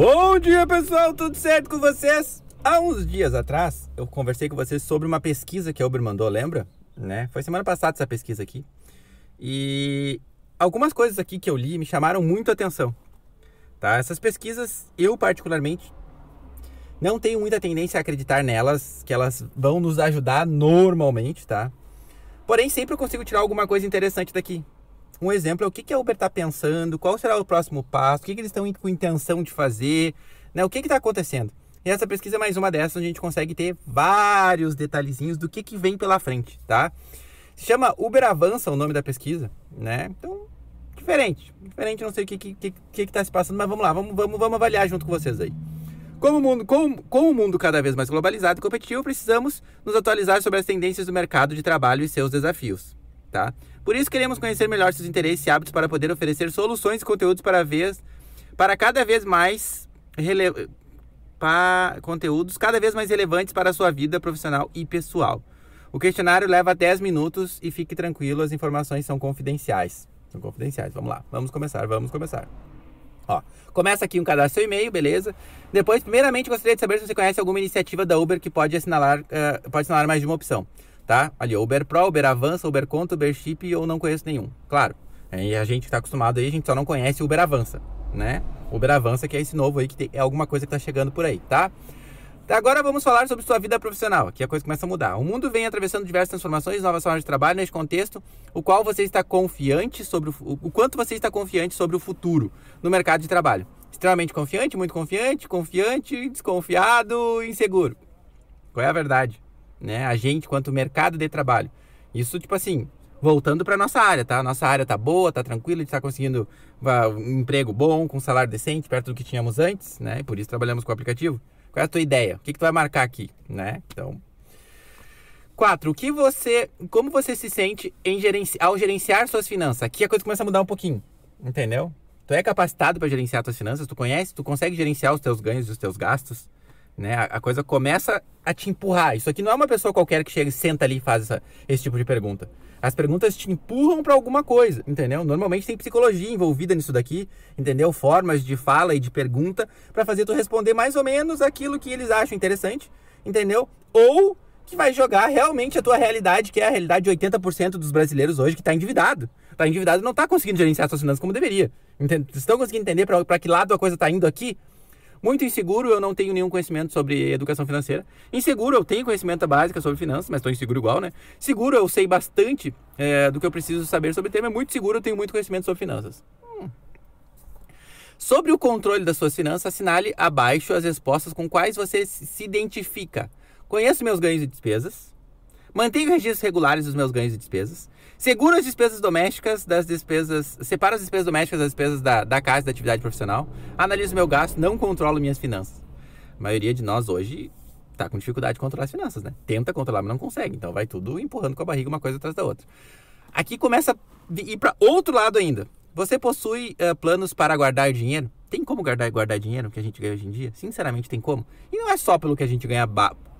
Bom dia, pessoal! Tudo certo com vocês? Há uns dias atrás, eu conversei com vocês sobre uma pesquisa que a Uber mandou, lembra? Né? Foi semana passada essa pesquisa aqui. E algumas coisas aqui que eu li me chamaram muito a atenção. Tá? Essas pesquisas, eu particularmente, não tenho muita tendência a acreditar nelas, que elas vão nos ajudar normalmente, tá? Porém, sempre eu consigo tirar alguma coisa interessante daqui. Um exemplo é o que, que a Uber está pensando, qual será o próximo passo, o que, que eles estão com intenção de fazer, né? o que está acontecendo. E essa pesquisa é mais uma dessas, onde a gente consegue ter vários detalhezinhos do que, que vem pela frente, tá? Se chama Uber Avança o nome da pesquisa, né? Então, diferente. Diferente, não sei o que que, que, que tá se passando, mas vamos lá, vamos, vamos, vamos avaliar junto com vocês aí. Como o mundo, com, com o mundo cada vez mais globalizado e competitivo, precisamos nos atualizar sobre as tendências do mercado de trabalho e seus desafios, tá? Por isso, queremos conhecer melhor seus interesses e hábitos para poder oferecer soluções e conteúdos para, vez, para cada vez mais rele, conteúdos cada vez mais relevantes para a sua vida profissional e pessoal. O questionário leva 10 minutos e fique tranquilo, as informações são confidenciais. São confidenciais, vamos lá, vamos começar, vamos começar. Ó, começa aqui um cadastro e-mail, beleza? Depois, primeiramente, gostaria de saber se você conhece alguma iniciativa da Uber que pode assinalar, uh, pode assinalar mais de uma opção tá? Ali, Uber Pro, Uber Avança, Uber Conta, Uber Chip, eu não conheço nenhum. Claro, é, e a gente está acostumado aí, a gente só não conhece Uber Avança, né? Uber Avança, que é esse novo aí, que tem, é alguma coisa que está chegando por aí, tá? Agora vamos falar sobre sua vida profissional. que a coisa começa a mudar. O mundo vem atravessando diversas transformações, novas formas de trabalho neste contexto, o qual você está confiante sobre o, o quanto você está confiante sobre o futuro no mercado de trabalho. Extremamente confiante, muito confiante, confiante, desconfiado, inseguro. Qual é a verdade? né? A gente quanto mercado de trabalho. Isso tipo assim, voltando para nossa área, tá? Nossa área tá boa, tá tranquila, a gente tá conseguindo ah, um emprego bom, com salário decente, perto do que tínhamos antes, né? E por isso trabalhamos com o aplicativo. Qual é a tua ideia? O que, que tu vai marcar aqui, né? Então, quatro O que você. Como você se sente em gerenci, ao gerenciar suas finanças? Aqui a coisa começa a mudar um pouquinho. Entendeu? Tu é capacitado para gerenciar suas finanças? Tu conhece? Tu consegue gerenciar os teus ganhos e os teus gastos? Né? A, coisa começa a te empurrar. Isso aqui não é uma pessoa qualquer que chega e senta ali e faz essa, esse tipo de pergunta. As perguntas te empurram para alguma coisa, entendeu? Normalmente tem psicologia envolvida nisso daqui, entendeu? Formas de fala e de pergunta para fazer tu responder mais ou menos aquilo que eles acham interessante, entendeu? Ou que vai jogar realmente a tua realidade, que é a realidade de 80% dos brasileiros hoje que está endividado. Está endividado e não está conseguindo gerenciar suas finanças como deveria. Entende? Vocês estão conseguindo entender para que lado a coisa está indo aqui? Muito inseguro, eu não tenho nenhum conhecimento sobre educação financeira. Inseguro, eu tenho conhecimento básico sobre finanças, mas estou inseguro igual, né? Seguro, eu sei bastante é, do que eu preciso saber sobre o tema. muito seguro, eu tenho muito conhecimento sobre finanças. Hum. Sobre o controle das suas finanças, assinale abaixo as respostas com quais você se identifica. Conheço meus ganhos e despesas. Mantenho registros regulares dos meus ganhos e despesas. Segura as despesas domésticas das despesas. Separa as despesas domésticas das despesas da, da casa da atividade profissional. Analiso meu gasto, não controlo minhas finanças. A maioria de nós hoje está com dificuldade de controlar as finanças, né? Tenta controlar, mas não consegue. Então vai tudo empurrando com a barriga uma coisa atrás da outra. Aqui começa a ir para outro lado ainda. Você possui uh, planos para guardar dinheiro? Tem como guardar, guardar dinheiro que a gente ganha hoje em dia? Sinceramente, tem como. E não é só pelo que a gente ganha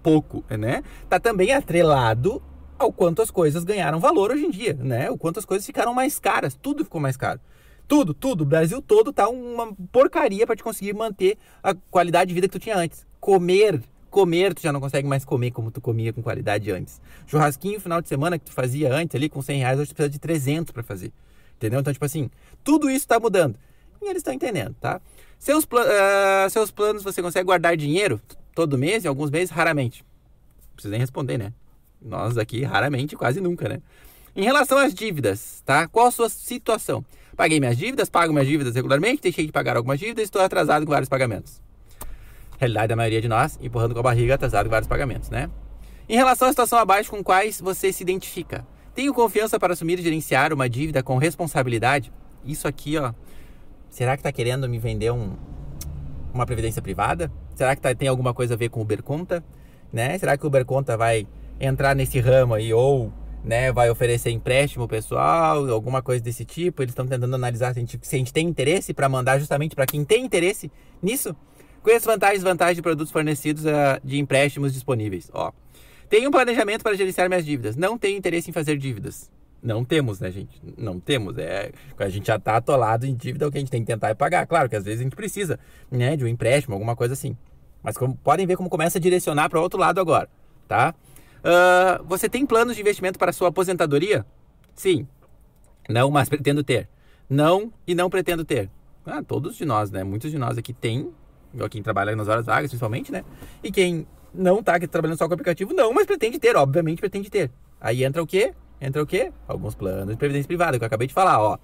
pouco, né? Tá também atrelado ao quanto as coisas ganharam valor hoje em dia, né? O quanto as coisas ficaram mais caras, tudo ficou mais caro. Tudo, tudo. O Brasil todo tá uma porcaria para te conseguir manter a qualidade de vida que tu tinha antes. Comer, comer, tu já não consegue mais comer como tu comia com qualidade antes. Churrasquinho final de semana que tu fazia antes ali com 100 reais, hoje tu precisa de 300 para fazer. Entendeu? Então, tipo assim, tudo isso tá mudando. E eles estão entendendo, tá? Seus, pl uh, ah, seus planos, você consegue guardar dinheiro todo mês, em alguns meses, raramente. Não precisa nem responder, né? Nós aqui raramente, quase nunca, né? Em relação às dívidas, tá? Qual a sua situação? Paguei minhas dívidas, pago minhas dívidas regularmente, deixei de pagar algumas dívidas, estou atrasado com vários pagamentos. Realidade da maioria de nós, empurrando com a barriga, atrasado com vários pagamentos, né? Em relação à situação abaixo com quais você se identifica, tenho confiança para assumir e gerenciar uma dívida com responsabilidade? Isso aqui, ó. Será que está querendo me vender um, uma previdência privada? Será que tá, tem alguma coisa a ver com Uber Conta? Né? Será que o Uber Conta vai entrar nesse ramo aí ou né, vai oferecer empréstimo pessoal, alguma coisa desse tipo. Eles estão tentando analisar se a gente, se a gente tem interesse para mandar justamente para quem tem interesse nisso. Conheça vantagens e vantagens de produtos fornecidos uh, de empréstimos disponíveis. Ó, tenho um planejamento para gerenciar minhas dívidas. Não tenho interesse em fazer dívidas. Não temos, né, gente? Não temos. É, a gente já está atolado em dívida, o que a gente tem que tentar é pagar. Claro que às vezes a gente precisa né, de um empréstimo, alguma coisa assim. Mas como, podem ver como começa a direcionar para o outro lado agora, tá? Uh, você tem planos de investimento para sua aposentadoria? Sim. Não, mas pretendo ter. Não e não pretendo ter. Ah, todos de nós, né? Muitos de nós aqui tem, quem trabalha nas horas vagas principalmente, né? E quem não tá trabalhando só com aplicativo, não, mas pretende ter, obviamente pretende ter. Aí entra o quê? Entra o quê? Alguns planos de previdência privada, que eu acabei de falar, ó.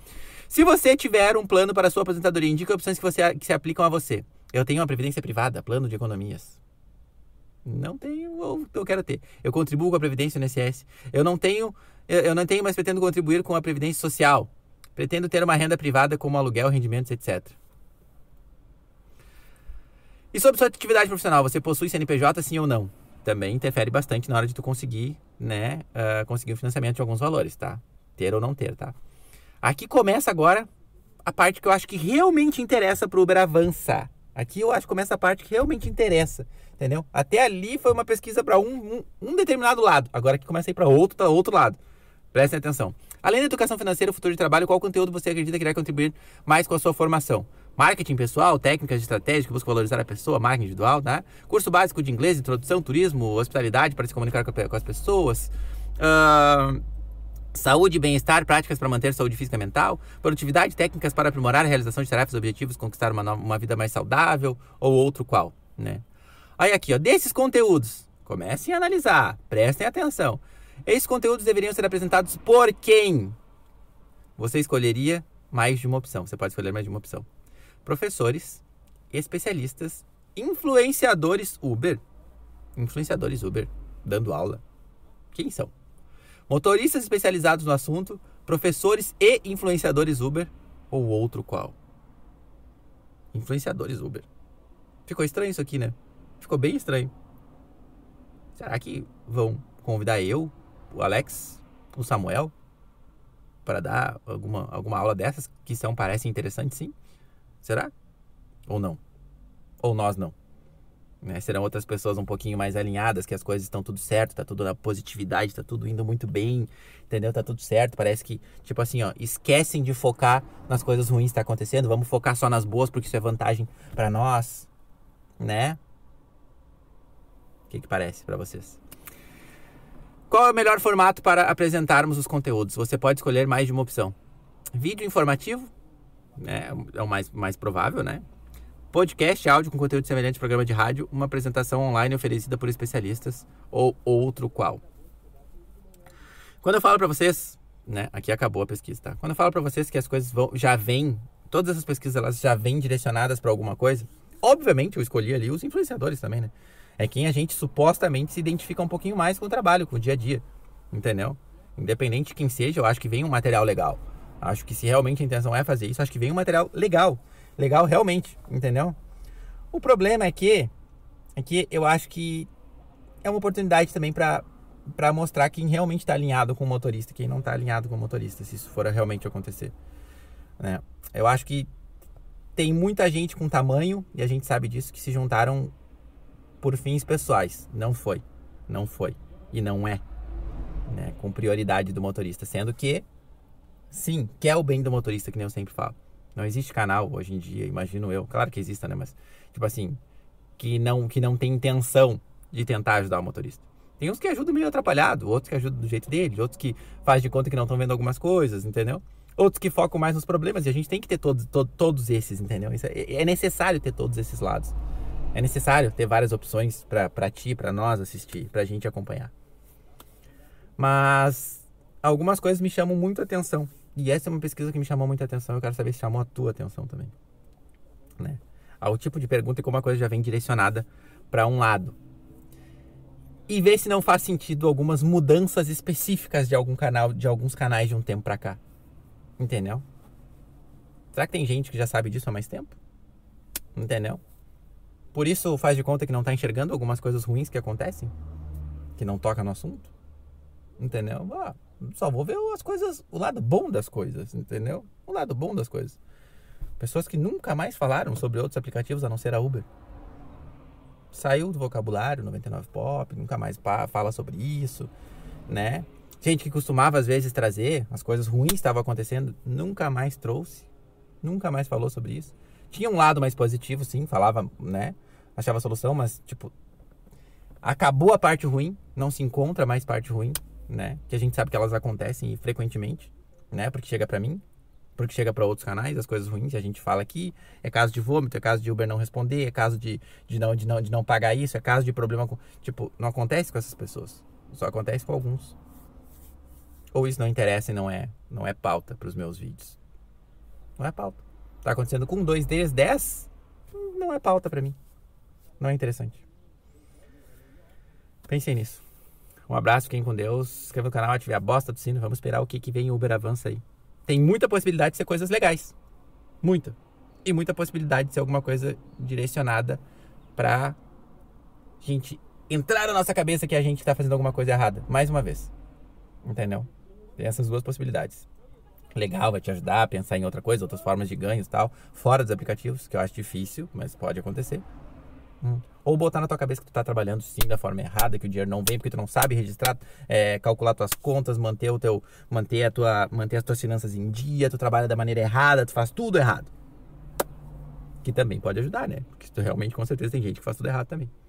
Se você tiver um plano para sua aposentadoria, indica opções que, você, que se aplicam a você. Eu tenho uma previdência privada, plano de economias. Não tenho o que eu quero ter. Eu contribuo com a Previdência no INSS. Eu não tenho, eu não tenho, mas pretendo contribuir com a Previdência Social. Pretendo ter uma renda privada como aluguel, rendimentos, etc. E sobre sua atividade profissional, você possui CNPJ, sim ou não? Também interfere bastante na hora de tu conseguir, né, uh, conseguir um financiamento de alguns valores, tá? Ter ou não ter, tá? Aqui começa agora a parte que eu acho que realmente interessa pro Uber avançar Aqui eu acho que começa a parte que realmente interessa, entendeu? Até ali foi uma pesquisa para um, um, um, determinado lado, agora que começa a ir para outro, tá outro lado. Prestem atenção. Além da educação financeira, o futuro de trabalho, qual conteúdo você acredita que irá contribuir mais com a sua formação? Marketing pessoal, técnicas estratégicas busca valorizar a pessoa, marketing individual, né? Curso básico de inglês, introdução, turismo, hospitalidade para se comunicar com, as pessoas. Uh Saúde e bem-estar, práticas para manter saúde física e mental, produtividade, técnicas para aprimorar a realização de tarefas, objetivos, conquistar uma, uma vida mais saudável ou outro qual, né? Aí aqui, ó, desses conteúdos, comecem a analisar, prestem atenção. Esses conteúdos deveriam ser apresentados por quem? Você escolheria mais de uma opção, você pode escolher mais de uma opção. Professores, especialistas, influenciadores Uber, influenciadores Uber, dando aula. Quem são? motoristas especializados no assunto, professores e influenciadores Uber ou outro qual. Influenciadores Uber. Ficou estranho isso aqui, né? Ficou bem estranho. Será que vão convidar eu, o Alex, o Samuel para dar alguma, alguma aula dessas que são parecem interessantes, sim? Será? Ou não? Ou nós não? Né? Serão outras pessoas um pouquinho mais alinhadas, que as coisas estão tudo certo, tá tudo na positividade, tá tudo indo muito bem, entendeu? Tá tudo certo. Parece que, tipo assim, ó, esquecem de focar nas coisas ruins que tá acontecendo, vamos focar só nas boas, porque isso é vantagem para nós, né? O que, que parece para vocês? Qual é o melhor formato para apresentarmos os conteúdos? Você pode escolher mais de uma opção. Vídeo informativo, né? É o mais, mais provável, né? Podcast áudio com conteúdo semelhante ao programa de rádio, uma apresentação online oferecida por especialistas ou outro qual. Quando eu falo para vocês, né, aqui acabou a pesquisa, tá? Quando eu falo para vocês que as coisas vão, já vêm, todas essas pesquisas elas já vêm direcionadas para alguma coisa, obviamente eu escolhi ali os influenciadores também, né? É quem a gente supostamente se identifica um pouquinho mais com o trabalho, com o dia a dia, entendeu? Independente de quem seja, eu acho que vem um material legal. Acho que se realmente a intenção é fazer isso, acho que vem um material legal legal realmente, entendeu? O problema é que, é que eu acho que é uma oportunidade também para para mostrar quem realmente está alinhado com o motorista, quem não está alinhado com o motorista, se isso for realmente acontecer. Né? Eu acho que tem muita gente com tamanho e a gente sabe disso que se juntaram por fins pessoais. Não foi, não foi e não é, né? Com prioridade do motorista, sendo que sim, quer é o bem do motorista que nem eu sempre falo. Não existe canal hoje em dia, imagino eu. Claro que exista, né? Mas, tipo assim, que não, que não tem intenção de tentar ajudar o motorista. Tem uns que ajudam meio atrapalhado, outros que ajudam do jeito deles, outros que fazem de conta que não estão vendo algumas coisas, entendeu? Outros que focam mais nos problemas. E a gente tem que ter todos todos esses, entendeu? É, é, necessário ter todos esses lados. É necessário ter várias opções para ti, para nós assistir, para a gente acompanhar. Mas algumas coisas me chamam muito a atenção e essa é uma pesquisa que me chamou muita atenção. Eu quero saber se chamou a tua atenção também. Né? Ao ah, tipo de pergunta e como a coisa já vem direcionada para um lado. E ver se não faz sentido algumas mudanças específicas de algum canal, de alguns canais de um tempo para cá. Entendeu? Será que tem gente que já sabe disso há mais tempo? Entendeu? Por isso faz de conta que não está enxergando algumas coisas ruins que acontecem, que não toca no assunto. Entendeu? Ah, só vou ver as coisas, o lado bom das coisas, entendeu? O lado bom das coisas. Pessoas que nunca mais falaram sobre outros aplicativos a não ser a Uber. Saiu do vocabulário 99 Pop, nunca mais fala sobre isso, né? Gente que costumava às vezes trazer, as coisas ruins estavam acontecendo, nunca mais trouxe, nunca mais falou sobre isso. Tinha um lado mais positivo, sim, falava, né? Achava a solução, mas tipo, acabou a parte ruim, não se encontra mais parte ruim, né? Que a gente sabe que elas acontecem frequentemente, né? Porque chega para mim, porque chega para outros canais, as coisas ruins, a gente fala aqui, é caso de vômito, é caso de Uber não responder, é caso de, de, não, de, não, de não pagar isso, é caso de problema com... Tipo, não acontece com essas pessoas, só acontece com alguns. Ou isso não interessa e não é, não é pauta para os meus vídeos. Não é pauta. Tá acontecendo com dois deles, dez, não é pauta para mim. Não é interessante. Pensei nisso. Um abraço, fiquem com Deus. Se inscreva no canal, ative a bosta do sino. Vamos esperar o que, que vem o Uber Avança aí. Tem muita possibilidade de ser coisas legais. Muita. E muita possibilidade de ser alguma coisa direcionada pra gente entrar na nossa cabeça que a gente tá fazendo alguma coisa errada. Mais uma vez. Entendeu? Tem essas duas possibilidades. Legal, vai te ajudar a pensar em outra coisa, outras formas de ganhos e tal, fora dos aplicativos, que eu acho difícil, mas pode acontecer. Hum. Ou botar na tua cabeça que tu tá trabalhando sim da forma errada, que o dinheiro não vem porque tu não sabe registrar, é, calcular tuas contas, manter o teu, manter a tua, manter as tuas finanças em dia, tu trabalha da maneira errada, tu faz tudo errado. Que também pode ajudar, né? Porque tu realmente com certeza tem gente que faz tudo errado também.